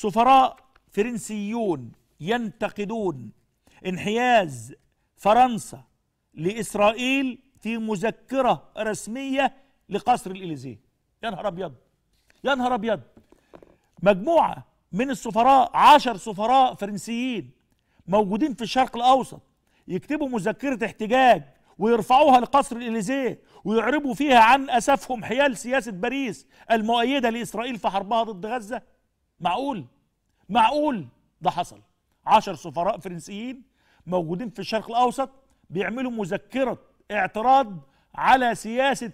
سفراء فرنسيون ينتقدون انحياز فرنسا لاسرائيل في مذكره رسميه لقصر الاليزيه يا نهار ابيض يا نهار ابيض مجموعه من السفراء عشر سفراء فرنسيين موجودين في الشرق الاوسط يكتبوا مذكره احتجاج ويرفعوها لقصر الإليزيه ويعربوا فيها عن أسفهم حيال سياسة باريس المؤيدة لإسرائيل في حربها ضد غزة معقول معقول ده حصل عشر سفراء فرنسيين موجودين في الشرق الأوسط بيعملوا مذكرة اعتراض على سياسة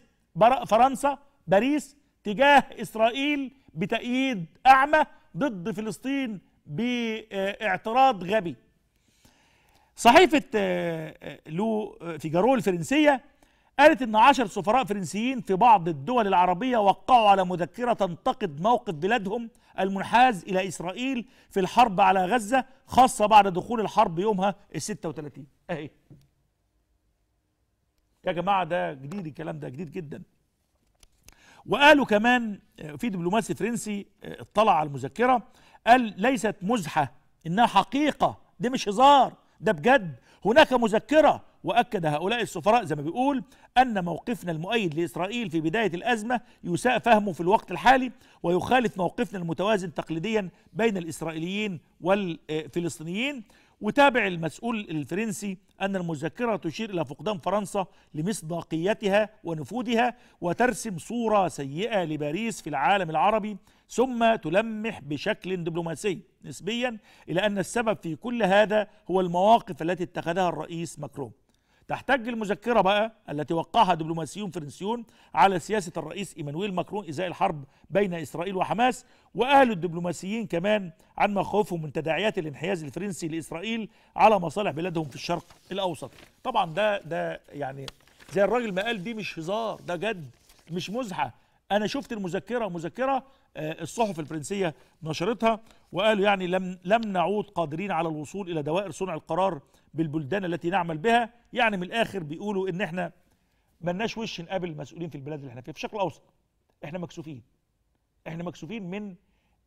فرنسا باريس تجاه إسرائيل بتأييد أعمى ضد فلسطين باعتراض غبي صحيفة آه، آه، لو آه، فيجارو الفرنسية قالت ان عشر سفراء فرنسيين في بعض الدول العربية وقعوا على مذكرة تنتقد موقف بلادهم المنحاز إلى إسرائيل في الحرب على غزة خاصة بعد دخول الحرب يومها الستة 36 أهي يا جماعة ده جديد الكلام ده جديد جدا وقالوا كمان آه، في دبلوماسي فرنسي آه، اطلع على المذكرة قال ليست مزحة إنها حقيقة دي مش هزار ده بجد هناك مذكرة وأكد هؤلاء السفراء زي ما بيقول أن موقفنا المؤيد لإسرائيل في بداية الأزمة يساء فهمه في الوقت الحالي ويخالف موقفنا المتوازن تقليديا بين الإسرائيليين والفلسطينيين وتابع المسؤول الفرنسي أن المذكرة تشير إلى فقدان فرنسا لمصداقيتها ونفوذها وترسم صورة سيئة لباريس في العالم العربي ثم تلمح بشكل دبلوماسي نسبيا إلى أن السبب في كل هذا هو المواقف التي اتخذها الرئيس مكرون تحتج المذكرة بقى التي وقعها دبلوماسيون فرنسيون على سياسة الرئيس إيمانويل ماكرون إزاء الحرب بين إسرائيل وحماس واهل الدبلوماسيين كمان عن مخاوفهم من تداعيات الانحياز الفرنسي لإسرائيل على مصالح بلادهم في الشرق الأوسط طبعا ده ده يعني زي الراجل ما قال دي مش هزار ده جد مش مزحة أنا شفت المذكرة مذكرة آه، الصحف الفرنسية نشرتها وقالوا يعني لم لم نعود قادرين على الوصول إلى دوائر صنع القرار بالبلدان التي نعمل بها يعني من الاخر بيقولوا ان احنا ملناش وش نقابل المسؤولين في البلاد اللي احنا فيها في شكل اوسط احنا مكسوفين احنا مكسوفين من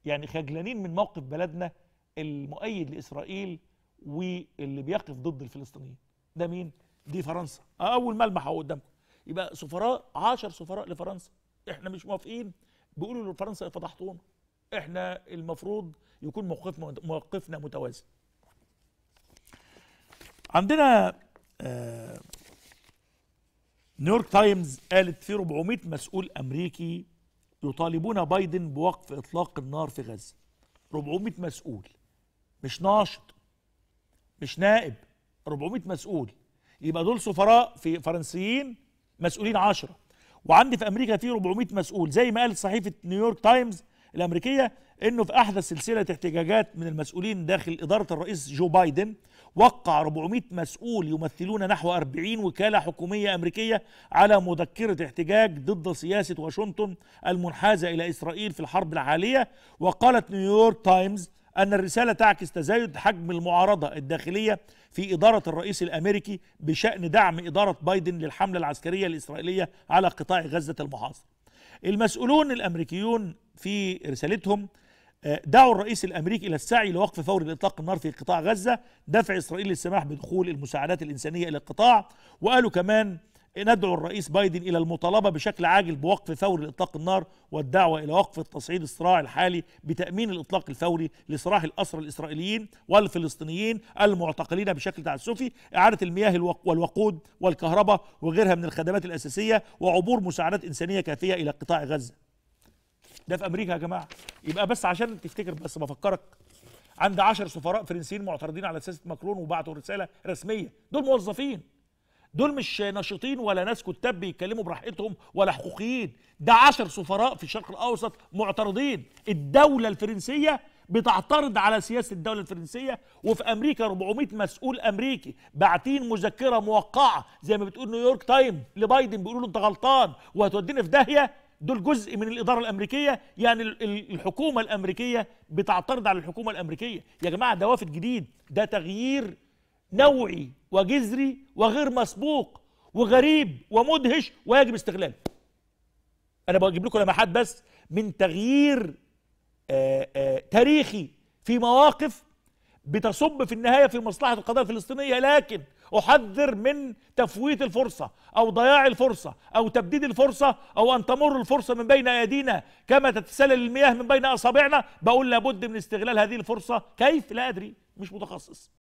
يعني خجلانين من موقف بلدنا المؤيد لاسرائيل واللي بيقف ضد الفلسطينيين ده مين دي فرنسا اول ملمح اهو قدامكم يبقى سفراء 10 سفراء لفرنسا احنا مش موافقين بيقولوا لفرنسا فضحتونا احنا المفروض يكون موقفنا موقفنا متوازن عندنا آه، نيويورك تايمز قالت في 400 مسؤول امريكي يطالبون بايدن بوقف اطلاق النار في غزه 400 مسؤول مش ناشط مش نائب 400 مسؤول يبقى دول سفراء في فرنسيين مسؤولين 10 وعندي في امريكا في 400 مسؤول زي ما قالت صحيفه نيويورك تايمز الامريكيه انه في احدث سلسله احتجاجات من المسؤولين داخل اداره الرئيس جو بايدن وقع 400 مسؤول يمثلون نحو 40 وكاله حكوميه امريكيه على مذكره احتجاج ضد سياسه واشنطن المنحازه الى اسرائيل في الحرب العالية وقالت نيويورك تايمز أن الرسالة تعكس تزايد حجم المعارضة الداخلية في إدارة الرئيس الأمريكي بشأن دعم إدارة بايدن للحملة العسكرية الإسرائيلية على قطاع غزة المحاصر المسؤولون الامريكيون في رسالتهم آه، دعوا الرئيس الامريكي الى السعي لوقف فوري لاطلاق النار في قطاع غزه دفع اسرائيل للسماح بدخول المساعدات الانسانيه الى القطاع وقالوا كمان ندعو الرئيس بايدن إلى المطالبة بشكل عاجل بوقف فوري لإطلاق النار والدعوة إلى وقف التصعيد الصراع الحالي بتأمين الإطلاق الفوري لسراح الأسرى الإسرائيليين والفلسطينيين المعتقلين بشكل تعسفي إعادة المياه والوقود والكهرباء وغيرها من الخدمات الأساسية وعبور مساعدات إنسانية كافية إلى قطاع غزة ده في أمريكا يا جماعة يبقى بس عشان تفتكر بس بفكرك عند عشر سفراء فرنسيين معترضين على سياسة ماكرون وبعتوا رسالة رسمية دول موظفين دول مش ناشطين ولا ناس كتاب بيتكلموا براحتهم ولا حقوقيين ده عشر سفراء في الشرق الاوسط معترضين الدوله الفرنسيه بتعترض على سياسه الدوله الفرنسيه وفي امريكا 400 مسؤول امريكي باعتين مذكره موقعه زي ما بتقول نيويورك تايم لبايدن بيقولوا له انت غلطان وهتودينا في داهيه دول جزء من الاداره الامريكيه يعني الحكومه الامريكيه بتعترض على الحكومه الامريكيه يا جماعه ده وافد جديد ده تغيير نوعي وجذري وغير مسبوق وغريب ومدهش ويجب استغلاله انا بجيب لكم لمحات بس من تغيير آآ آه، آآ آه، تاريخي في مواقف بتصب في النهايه في مصلحه القضيه الفلسطينيه لكن احذر من تفويت الفرصه او ضياع الفرصه او تبديد الفرصه او ان تمر الفرصه من بين ايدينا كما تتسلل المياه من بين اصابعنا بقول لابد من استغلال هذه الفرصه كيف لا ادري مش متخصص